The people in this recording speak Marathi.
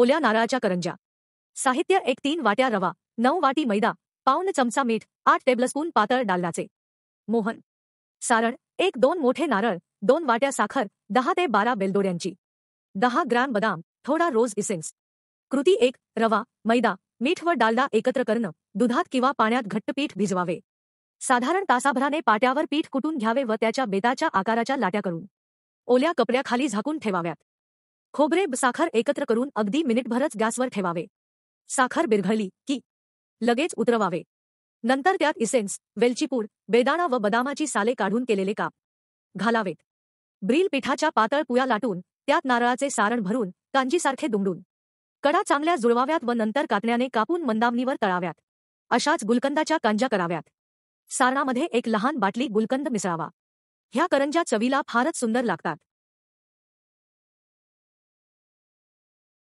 ओल्या नारळाच्या करंजा साहित्य एक तीन वाट्या रवा नऊ वाटी मैदा पाऊन चमचा मीठ आठ टेबलस्पून पातळ डालनाचे मोहन सारण एक दोन मोठे नारळ दोन वाट्या साखर दहा ते बारा बेलदोड्यांची दहा ग्रॅम बदाम थोडा रोज इसेन्स कृती एक रवा मैदा मीठ व डालदा एकत्र करणं दुधात किंवा पाण्यात घट्ट पीठ भिजवावे साधारण तासाभराने पाट्यावर पीठ कुटून घ्यावे व त्याच्या बेताच्या आकाराच्या लाट्या करून ओल्या कपड्याखाली झाकून ठेवाव्यात खोबरे साखर एकत्र करून अगदी मिनिटभरच गॅसवर ठेवावे साखर बिरघळली की लगेच उतरवावे नंतर त्यात इसेन्स वेलचीपूड बेदाणा व बदामाची साले काढून केलेले काप घालावेत ब्रील पिठाच्या पातळ पुया लाटून त्यात नारळाचे सारण भरून कांजीसारखे दुमडून कडा चांगल्या जुळवाव्यात व नंतर कातण्याने कापून मंदामनीवर तळाव्यात अशाच गुलकंदाच्या कांज्या कराव्यात सारणामध्ये एक लहान बाटली गुलकंद मिसळावा ह्या करंजा चवीला फारच सुंदर लागतात